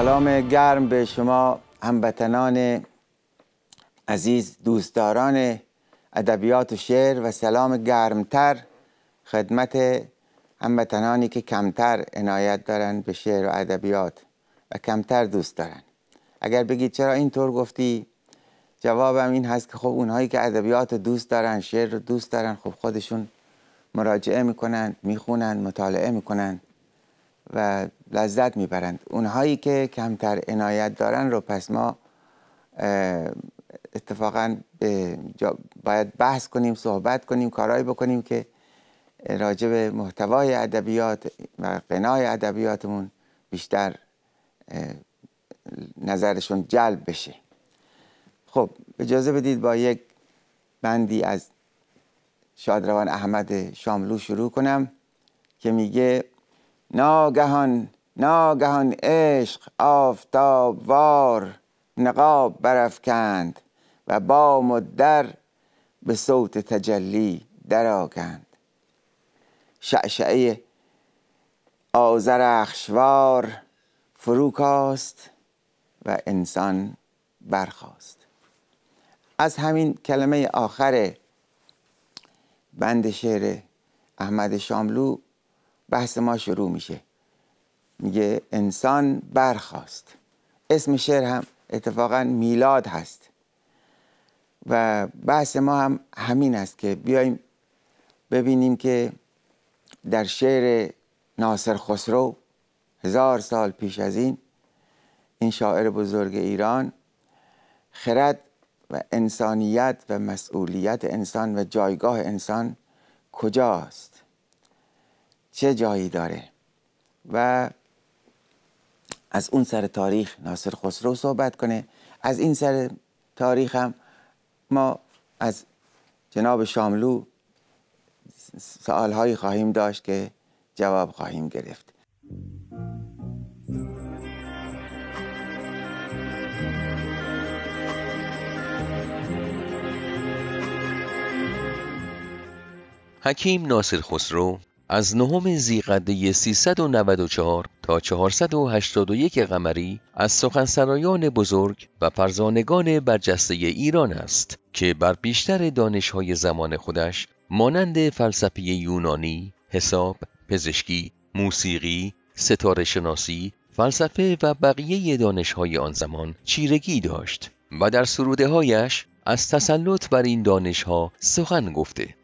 سلام گرم به شما هموطنان عزیز دوستداران ادبیات و شعر و سلام گرمتر خدمت هموطنانی که کمتر عنایت دارن به شعر و ادبیات و کمتر دوست دارن اگر بگید چرا اینطور گفتی جوابم این هست که خب اونهایی که ادبیات دوست دارن شعر رو دوست دارن خب خودشون مراجعه میکنن میخونن مطالعه میکنن و لذت میبرند اونهایی که کمتر عنایت دارن رو پس ما اتفاقا باید بحث کنیم صحبت کنیم کارهایی بکنیم که راجع به محتوای ادبیات و غنای ادبیاتمون بیشتر نظرشون جلب بشه خب اجازه بدید با یک بندی از شادروان احمد شاملو شروع کنم که میگه ناگهان ناگهان عشق آفتاب وار نقاب برافکند و بام و در به صوت تجلی درآگند شعشعه آزرخشوار فروکاست و انسان برخواست از همین کلمه آخر بند شعر احمد شاملو بحث ما شروع میشه میگه انسان برخواست اسم شعر هم اتفاقا میلاد هست و بحث ما هم همین است که بیایم ببینیم که در شعر ناصر خسرو هزار سال پیش از این این شاعر بزرگ ایران خرد و انسانیت و مسئولیت انسان و جایگاه انسان کجاست چه جایی داره و از اون سر تاریخ ناصر خسرو صحبت کنه از این سر تاریخ هم ما از جناب شاملو هایی خواهیم داشت که جواب خواهیم گرفت حکیم ناصر خسرو از نهم زیقده 394 تا 481 قمری از سخنسرایان بزرگ و فرزانگان برجسته ایران است که بر بیشتر دانشهای زمان خودش مانند فلسفه یونانی، حساب، پزشکی، موسیقی، ستاره شناسی، فلسفه و بقیه دانشهای آن زمان چیرگی داشت و در سروده هایش از تسلط بر این دانشها سخن گفته.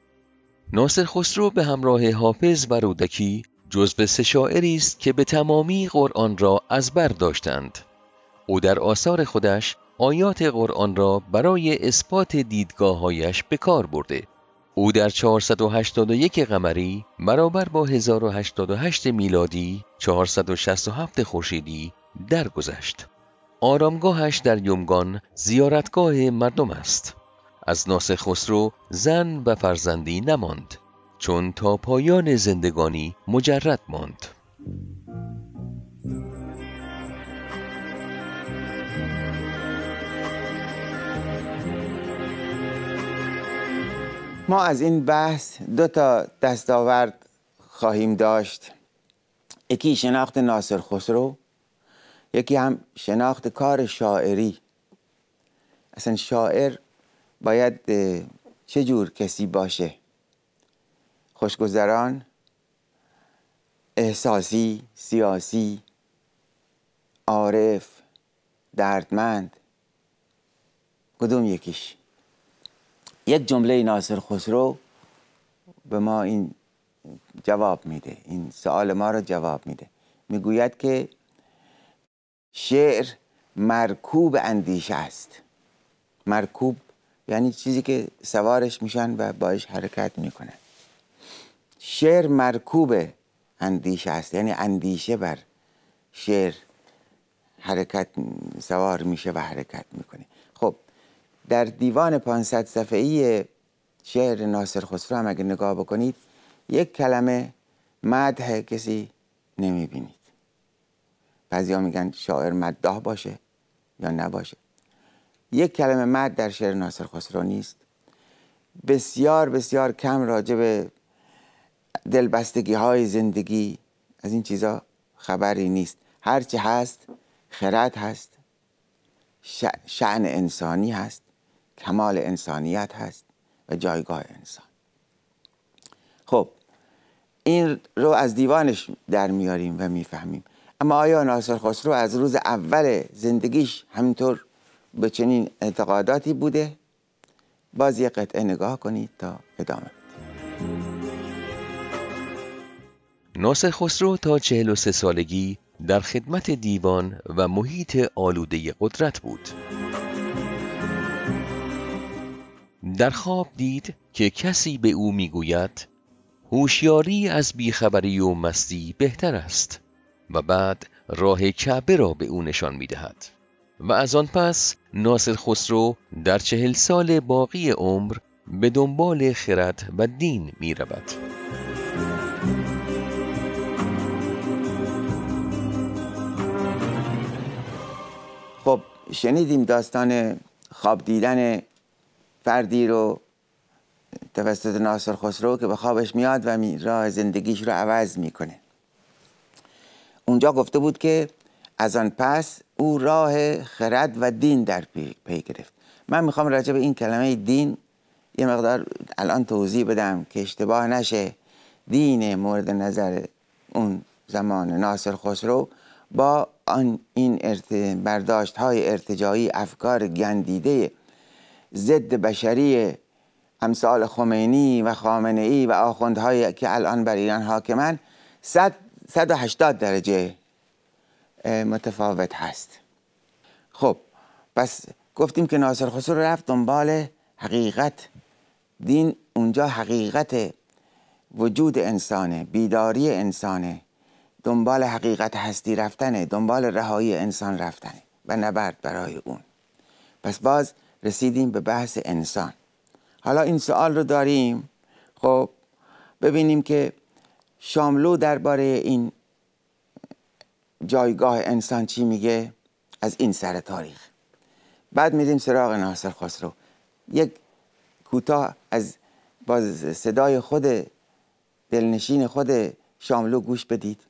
ناصر خسرو به همراه حافظ و رودکی جزو سه شاعری است که به تمامی قرآن را از بر داشتند او در آثار خودش آیات قرآن را برای اثبات دیدگاههایش به کار برده او در 481 قمری برابر با 1088 میلادی 467 خورشیدی درگذشت آرامگاهش در یومگان زیارتگاه مردم است از ناس خسرو زن و فرزندی نماند چون تا پایان زندگانی مجرد ماند ما از این بحث دو تا دستاورد خواهیم داشت یکی شناخت ناصر خسرو یکی هم شناخت کار شاعری اصلا شاعر باید چه جور کسی باشه خوشگذران احساسی سیاسی عارف دردمند کدوم یکیش یک جمله ناصر خسرو به ما این جواب میده این سوال ما رو جواب میده میگوید که شعر مرکوب اندیشه است مرکوب یعنی چیزی که سوارش میشن و باش حرکت میکنن شعر مرکوب اندیشه است یعنی اندیشه بر شعر حرکت سوار میشه و حرکت میکنه خب در دیوان 500 صفحه‌ای شعر ناصر خسرو هم اگه نگاه بکنید یک کلمه مدح کسی نمیبینید بعضی ها میگن شاعر مداح باشه یا نباشه یک کلمه مد در شعر ناصر خسرو نیست بسیار بسیار کم راجع به دلبستگی های زندگی از این چیزا خبری نیست چه هست خرد هست شعن انسانی هست کمال انسانیت هست و جایگاه انسان خب این رو از دیوانش در میاریم و میفهمیم اما آیا ناصر خسرو از روز اول زندگیش همینطور به چنین انتقاداتی بوده باز قطعه نگاه کنید تا ادامه ناصر خسرو تا 43 سالگی در خدمت دیوان و محیط آلوده قدرت بود در خواب دید که کسی به او میگوید هوشیاری از بیخبری و مستی بهتر است و بعد راه کعبه را به او نشان میدهد و از آن پس ناصر خسرو در چهل سال باقی عمر به دنبال خرد و دین می رود. خب شنیدیم داستان خواب دیدن فردی رو توسط ناصر خسرو که به خوابش میاد و می راه زندگیش رو عوض میکنه اونجا گفته بود که از آن پس او راه خرد و دین در پی, گرفت من میخوام راجع به این کلمه دین یه مقدار الان توضیح بدم که اشتباه نشه دین مورد نظر اون زمان ناصر خسرو با آن این ارت... برداشت های ارتجاعی افکار گندیده ضد بشری امثال خمینی و خامنه ای و آخوندهایی که الان بر ایران حاکمن 180 درجه متفاوت هست خب پس گفتیم که ناصر خسرو رفت دنبال حقیقت دین اونجا حقیقت وجود انسانه بیداری انسانه دنبال حقیقت هستی رفتنه دنبال رهایی انسان رفتنه و نبرد برای اون پس باز رسیدیم به بحث انسان حالا این سوال رو داریم خب ببینیم که شاملو درباره این جایگاه انسان چی میگه از این سر تاریخ بعد میریم سراغ ناصر خسرو یک کوتاه از باز صدای خود دلنشین خود شاملو گوش بدید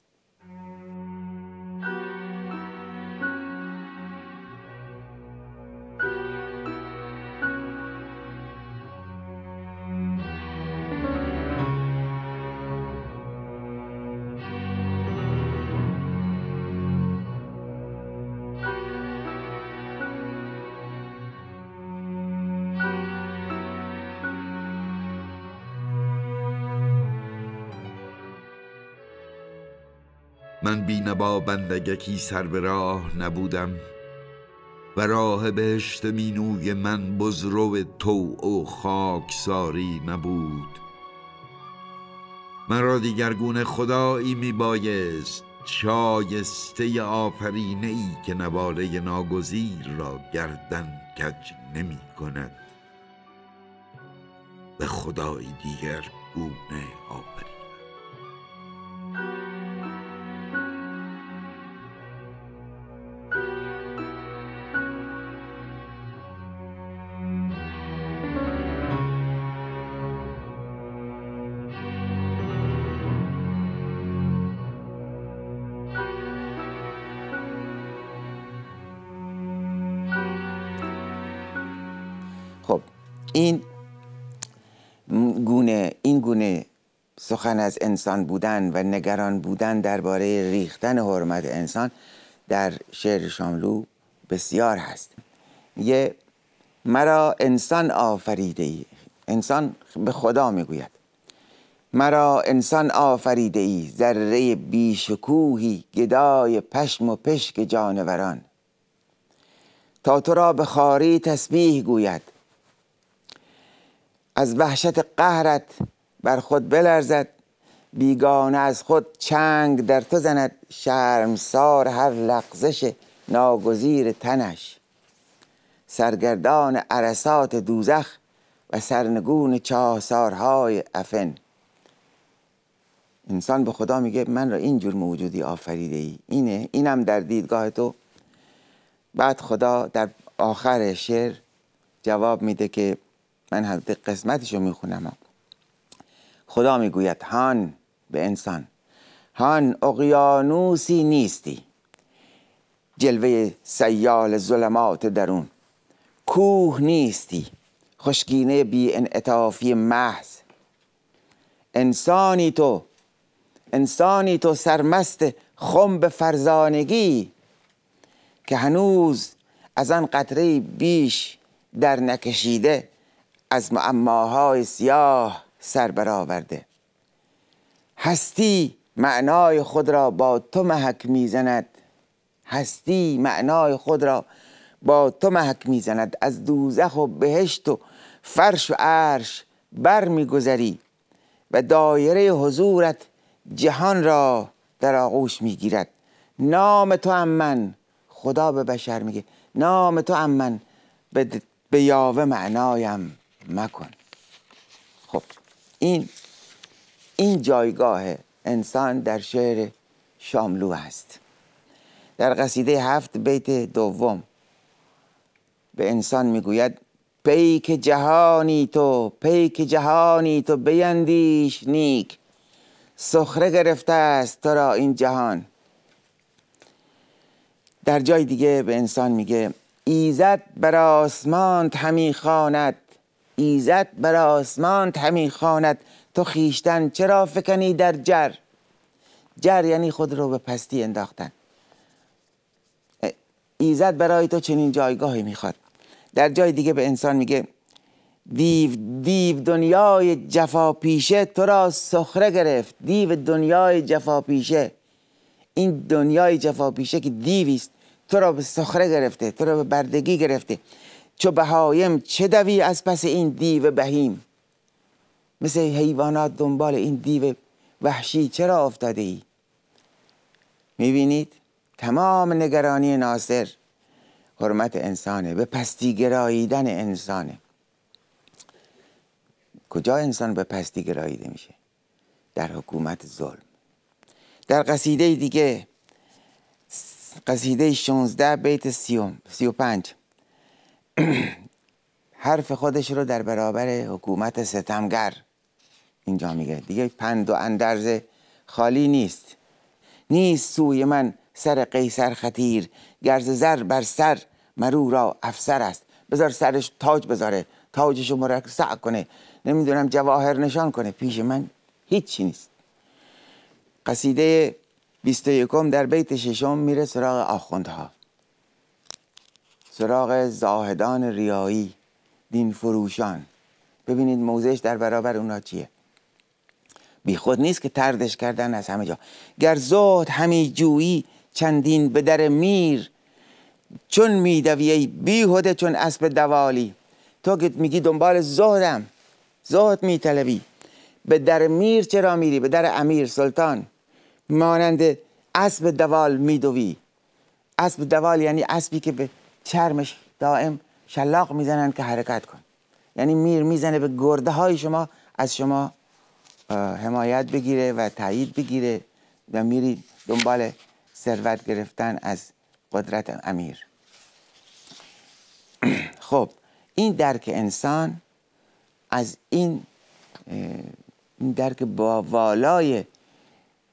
من بینبا بندگکی سر به راه نبودم و راه بهشت مینوی من بزرو تو و خاکساری نبود مرا گونه خدایی میبایست شایسته آفرینه ای که نواله ناگزیر را گردن کج نمی کند به خدای دیگر گونه آفرین این گونه این گونه سخن از انسان بودن و نگران بودن درباره ریختن حرمت انسان در شعر شاملو بسیار هست یه مرا انسان آفریده ای انسان به خدا میگوید مرا انسان آفریده ای ذره بیشکوهی گدای پشم و پشک جانوران تا تو را به خاری تسبیح گوید از وحشت قهرت بر خود بلرزد بیگانه از خود چنگ در تو زند شرمسار هر لغزش ناگزیر تنش سرگردان عرصات دوزخ و سرنگون چاهسارهای افن انسان به خدا میگه من را اینجور موجودی آفریده ای اینه اینم در دیدگاه تو بعد خدا در آخر شعر جواب میده که من حضرت قسمتش رو میخونم خدا میگوید هان به انسان هان اقیانوسی نیستی جلوه سیال ظلمات درون کوه نیستی خشکینه بی انعطافی محض انسانی تو انسانی تو سرمست خم به فرزانگی که هنوز از آن قطره بیش در نکشیده از معماهای سیاه سر برآورده هستی معنای خود را با تو محک میزند هستی معنای خود را با تو محک میزند از دوزخ و بهشت و فرش و عرش بر میگذری و دایره حضورت جهان را در آغوش میگیرد نام تو هم من خدا به بشر میگه نام تو هم من به, به یاوه معنایم مکن خب این این جایگاه انسان در شعر شاملو است در قصیده هفت بیت دوم به انسان میگوید پیک جهانی تو پیک جهانی تو بیندیش نیک سخره گرفته است تو را این جهان در جای دیگه به انسان میگه ایزد بر آسمان همی خواند ایزت بر آسمان همی خواند تو خیشتن چرا فکنی در جر جر یعنی خود رو به پستی انداختن ایزد برای تو چنین جایگاهی میخواد در جای دیگه به انسان میگه دیو دیو دنیای جفا پیشه تو را سخره گرفت دیو دنیای جفا پیشه این دنیای جفا پیشه که دیویست تو را به سخره گرفته تو را به بردگی گرفته چو بهایم چه دوی از پس این دیو بهیم مثل حیوانات دنبال این دیو وحشی چرا افتاده ای میبینید تمام نگرانی ناصر حرمت انسانه به پستی گراییدن انسانه کجا انسان به پستی گراییده میشه در حکومت ظلم در قصیده دیگه قصیده 16 بیت 35 حرف خودش رو در برابر حکومت ستمگر اینجا میگه دیگه پند و اندرز خالی نیست نیست سوی من سر قیصر خطیر گرز زر بر سر مرو را افسر است بذار سرش تاج بذاره تاجش رو مرسع کنه نمیدونم جواهر نشان کنه پیش من هیچی نیست قصیده 21 در بیت ششم میره سراغ آخوندها سراغ زاهدان ریایی دین فروشان ببینید موزش در برابر اونا چیه بی خود نیست که تردش کردن از همه جا گر زهد همی جویی چندین به در میر چون میدوی ای بیهوده چون اسب دوالی تو که میگی دنبال زهدم زهد میطلبی به در میر چرا میری به در امیر سلطان مانند اسب دوال میدوی اسب دوال یعنی اسبی که به چرمش دائم شلاق میزنن که حرکت کن یعنی میر میزنه به گرده های شما از شما حمایت بگیره و تایید بگیره و میری دنبال ثروت گرفتن از قدرت امیر خب این درک انسان از این درک با والای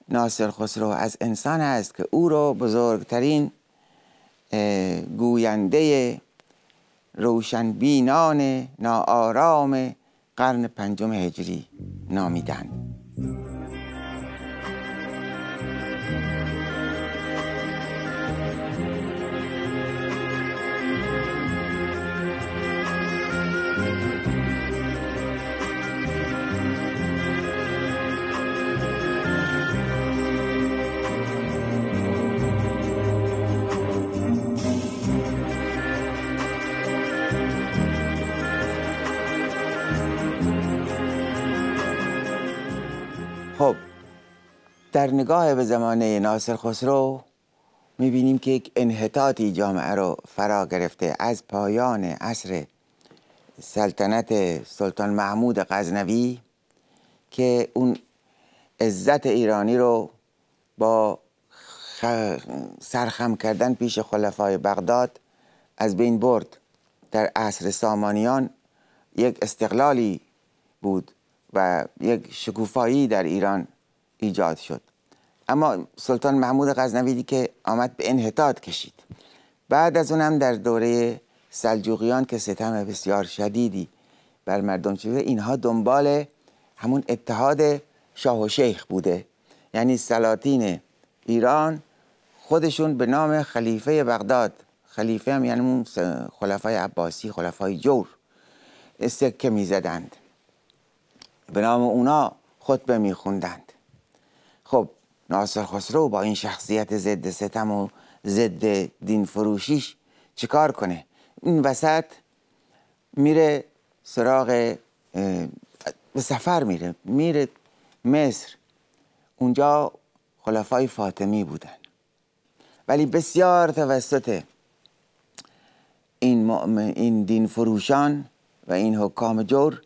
ناصر خسرو از انسان است که او رو بزرگترین گوینده روشنبینان ناآرام قرن پنجم هجری نامیدند در نگاه به زمانه ناصر خسرو میبینیم که یک انحطاطی جامعه رو فرا گرفته از پایان عصر سلطنت سلطان محمود غزنوی که اون عزت ایرانی رو با سرخم کردن پیش خلفای بغداد از بین برد در عصر سامانیان یک استقلالی بود و یک شکوفایی در ایران ایجاد شد اما سلطان محمود غزنویدی که آمد به انحطاط کشید بعد از اونم در دوره سلجوقیان که ستم بسیار شدیدی بر مردم شده اینها دنبال همون اتحاد شاه و شیخ بوده یعنی سلاطین ایران خودشون به نام خلیفه بغداد خلیفه هم یعنی خلفای عباسی خلفای جور سکه می زدند به نام اونا خطبه می خب ناصر خسرو با این شخصیت ضد ستم و ضد دین فروشیش چیکار کنه این وسط میره سراغ به سفر میره میره مصر اونجا خلفای فاطمی بودن ولی بسیار توسط این, این دین فروشان و این حکام جور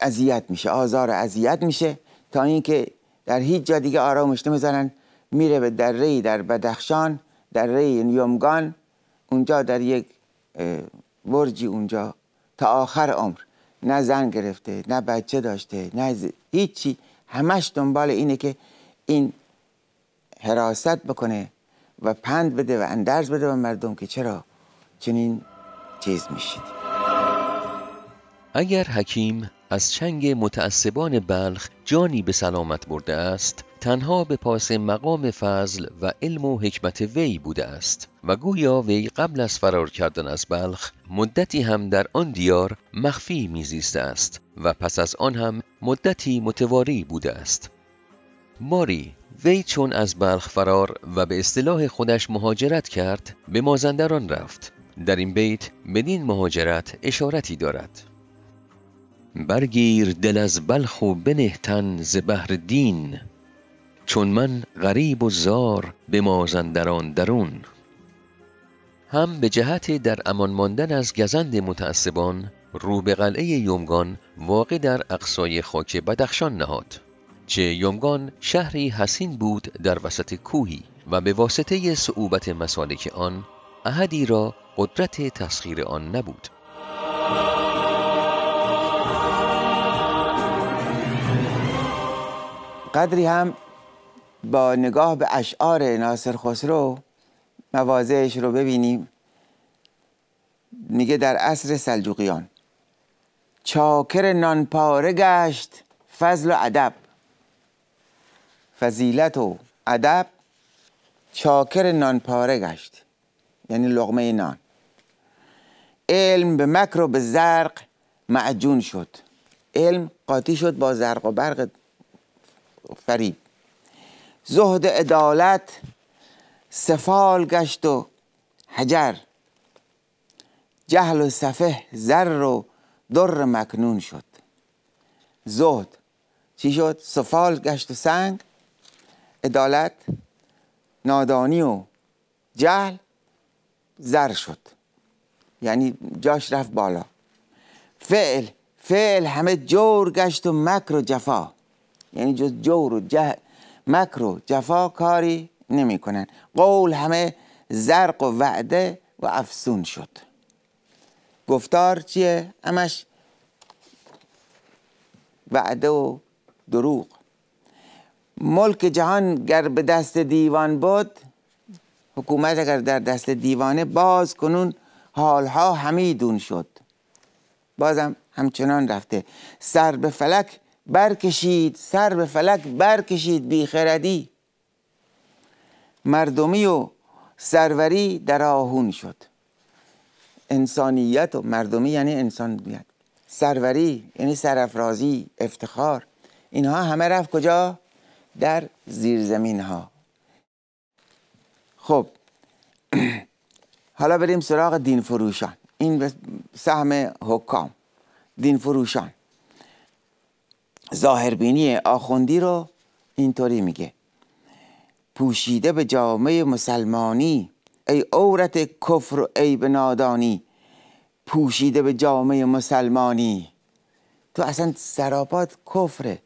اذیت میشه آزار اذیت میشه تا اینکه در هیچ جا دیگه آرامش نمیذارن میره به دره ری در بدخشان ری نیومگان اونجا در یک برجی اونجا تا آخر عمر نه زن گرفته نه بچه داشته نه ز... هیچی همش دنبال اینه که این حراست بکنه و پند بده و اندرز بده به مردم که چرا چنین چیز میشید اگر حکیم از چنگ متعصبان بلخ جانی به سلامت برده است تنها به پاس مقام فضل و علم و حکمت وی بوده است و گویا وی قبل از فرار کردن از بلخ مدتی هم در آن دیار مخفی میزیسته است و پس از آن هم مدتی متواری بوده است ماری وی چون از بلخ فرار و به اصطلاح خودش مهاجرت کرد به مازندران رفت در این بیت بدین مهاجرت اشارتی دارد برگیر دل از بلخ و بنه تن ز بهر دین چون من غریب و زار به مازندران درون هم به جهت در امان ماندن از گزند متعصبان رو به قلعه یومگان واقع در اقصای خاک بدخشان نهاد چه یومگان شهری حسین بود در وسط کوهی و به واسطه صعوبت مسالک آن احدی را قدرت تسخیر آن نبود قدری هم با نگاه به اشعار ناصر خسرو موازهش رو ببینیم میگه در عصر سلجوقیان چاکر نانپاره گشت فضل و ادب فضیلت و ادب چاکر نانپاره گشت یعنی لغمه نان علم به مکر و به زرق معجون شد علم قاطی شد با زرق و برق فریب زهد عدالت سفال گشت و حجر جهل و صفه زر و در مکنون شد زهد چی شد؟ سفال گشت و سنگ عدالت نادانی و جهل زر شد یعنی جاش رفت بالا فعل فعل همه جور گشت و مکر و جفا یعنی جز جور و جه مکر و جفا کاری نمیکنن قول همه زرق و وعده و افسون شد گفتار چیه؟ همش وعده و دروغ ملک جهان گر به دست دیوان بود حکومت اگر در دست دیوانه باز کنون حالها همیدون شد بازم همچنان رفته سر به فلک برکشید سر به فلک برکشید بیخردی مردمی و سروری در آهون شد انسانیت و مردمی یعنی انسان بیاد سروری یعنی سرافرازی افتخار اینها همه رفت کجا در زمین ها خب حالا بریم سراغ دین فروشان این سهم حکام دین فروشان ظاهربینی آخوندی رو اینطوری میگه پوشیده به جامعه مسلمانی ای عورت کفر و عیب نادانی پوشیده به جامعه مسلمانی تو اصلا سراپات کفره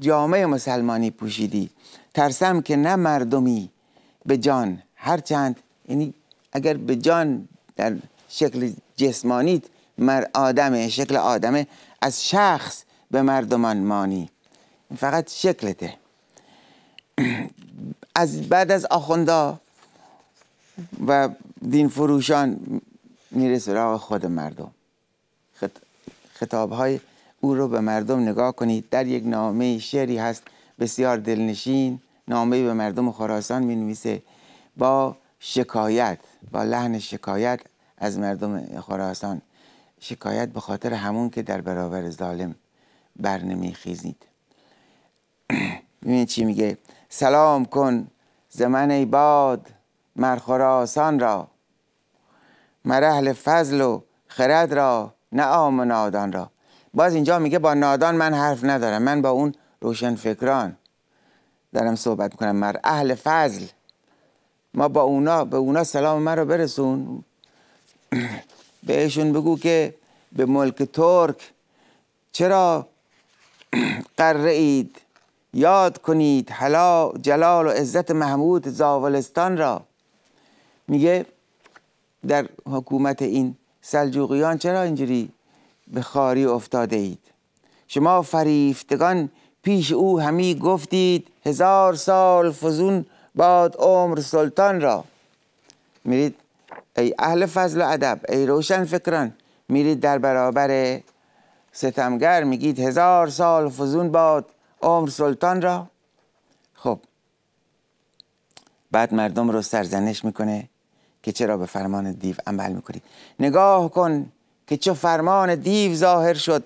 جامعه مسلمانی پوشیدی ترسم که نه مردمی به جان هرچند یعنی اگر به جان در شکل جسمانیت مر آدمه شکل آدمه از شخص به مردمان مانی فقط شکلته از بعد از آخوندا و دین فروشان میره سراغ خود مردم خطاب او رو به مردم نگاه کنید در یک نامه شعری هست بسیار دلنشین نامه به مردم خراسان می نویسه با شکایت با لحن شکایت از مردم خراسان شکایت به خاطر همون که در برابر ظالم خیزید ببینید چی میگه سلام کن زمن ای باد مرخراسان را مرحل فضل و خرد را نه آم و نادان را باز اینجا میگه با نادان من حرف ندارم من با اون روشن فکران دارم صحبت میکنم مر اهل فضل ما با اونا به اونا سلام من رو برسون بهشون بگو که به ملک ترک چرا قره اید یاد کنید حلا جلال و عزت محمود زاولستان را میگه در حکومت این سلجوقیان چرا اینجوری به خاری افتاده اید شما فریفتگان پیش او همی گفتید هزار سال فزون باد عمر سلطان را میرید ای اهل فضل و ادب ای روشن فکران میرید در برابر ستمگر میگید هزار سال فزون باد عمر سلطان را خب بعد مردم رو سرزنش میکنه که چرا به فرمان دیو عمل میکنید نگاه کن که چه فرمان دیو ظاهر شد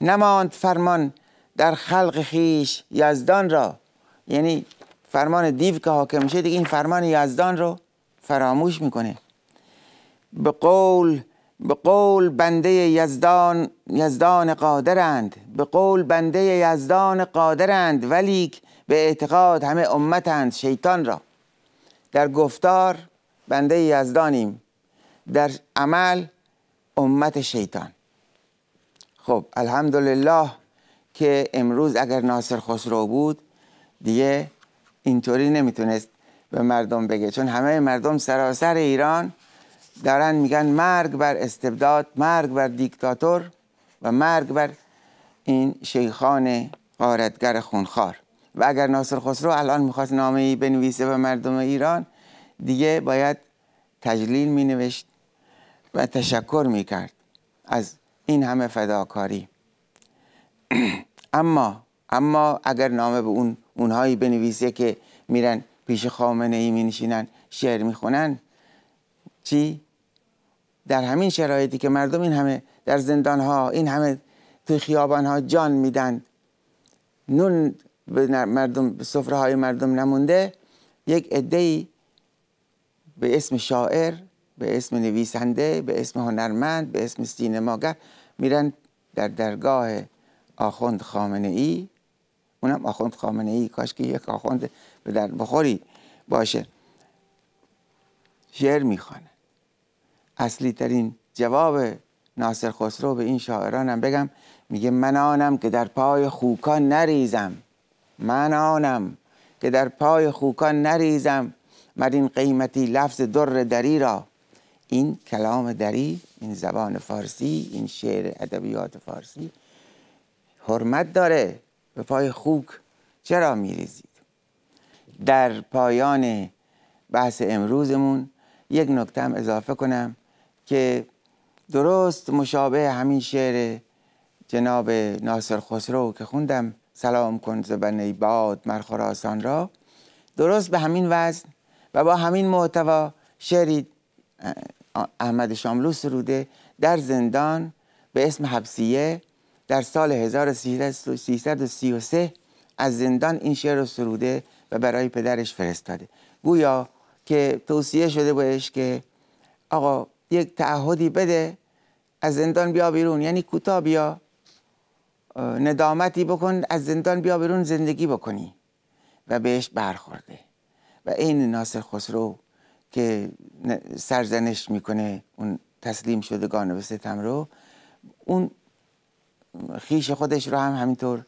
نماند فرمان در خلق خیش یزدان را یعنی فرمان دیو که حاکم شد این فرمان یزدان رو فراموش میکنه به قول به قول بنده یزدان یزدان قادرند به قول بنده یزدان قادرند ولیک به اعتقاد همه امتند شیطان را در گفتار بنده یزدانیم در عمل امت شیطان خب الحمدلله که امروز اگر ناصر خسرو بود دیگه اینطوری نمیتونست به مردم بگه چون همه مردم سراسر ایران دارن میگن مرگ بر استبداد مرگ بر دیکتاتور و مرگ بر این شیخان قارتگر خونخوار و اگر ناصر خسرو الان میخواست نامه ای بنویسه به مردم ایران دیگه باید تجلیل مینوشت و تشکر میکرد از این همه فداکاری اما اما اگر نامه به اون اونهایی بنویسه که میرن پیش خامنه ای مینشینن شعر میخونن چی در همین شرایطی که مردم این همه در زندان ها این همه تو خیابان ها جان میدن نون به مردم های مردم نمونده یک عده به اسم شاعر به اسم نویسنده به اسم هنرمند به اسم سینماگر میرن در درگاه آخوند خامنه ای اونم آخوند خامنه ای کاش که یک آخوند به در بخوری باشه شعر میخوانه اصلی ترین جواب ناصر خسرو به این شاعرانم بگم میگه من آنم که در پای خوکان نریزم من آنم که در پای خوکان نریزم من این قیمتی لفظ در دری را این کلام دری این زبان فارسی این شعر ادبیات فارسی حرمت داره به پای خوک چرا میریزید در پایان بحث امروزمون یک نکته اضافه کنم که درست مشابه همین شعر جناب ناصر خسرو که خوندم سلام کن زبنه باد مر خراسان را درست به همین وزن و با همین محتوا شعری احمد شاملو سروده در زندان به اسم حبسیه در سال 1333 از زندان این شعر رو سروده و برای پدرش فرستاده گویا که توصیه شده بهش که آقا یک تعهدی بده از زندان بیا بیرون یعنی کوتا بیا ندامتی بکن از زندان بیا بیرون زندگی بکنی و بهش برخورده و این ناصر خسرو که سرزنش میکنه اون تسلیم شدگان به ستم رو اون خیش خودش رو هم همینطور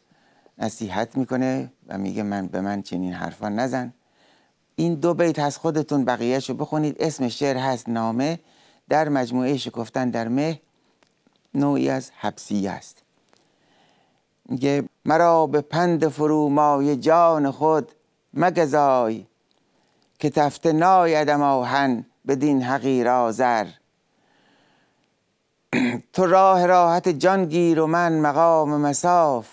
نصیحت میکنه و میگه من به من چنین حرفا نزن این دو بیت از خودتون رو بخونید اسم شعر هست نامه در مجموعه شکفتن در مه نوعی از حبسی است میگه مرا به پند فرو مای جان خود مگزای که تفته نایدم آهن بدین حقیر آذر تو راه راحت جان گیر و من مقام مساف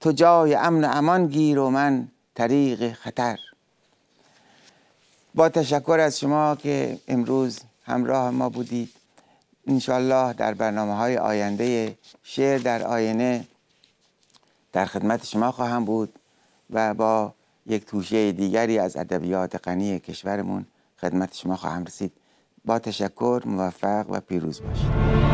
تو جای امن و امان گیر و من طریق خطر با تشکر از شما که امروز همراه ما بودید انشالله در برنامه های آینده شعر در آینه در خدمت شما خواهم بود و با یک توشه دیگری از ادبیات غنی کشورمون خدمت شما خواهم رسید با تشکر موفق و پیروز باشید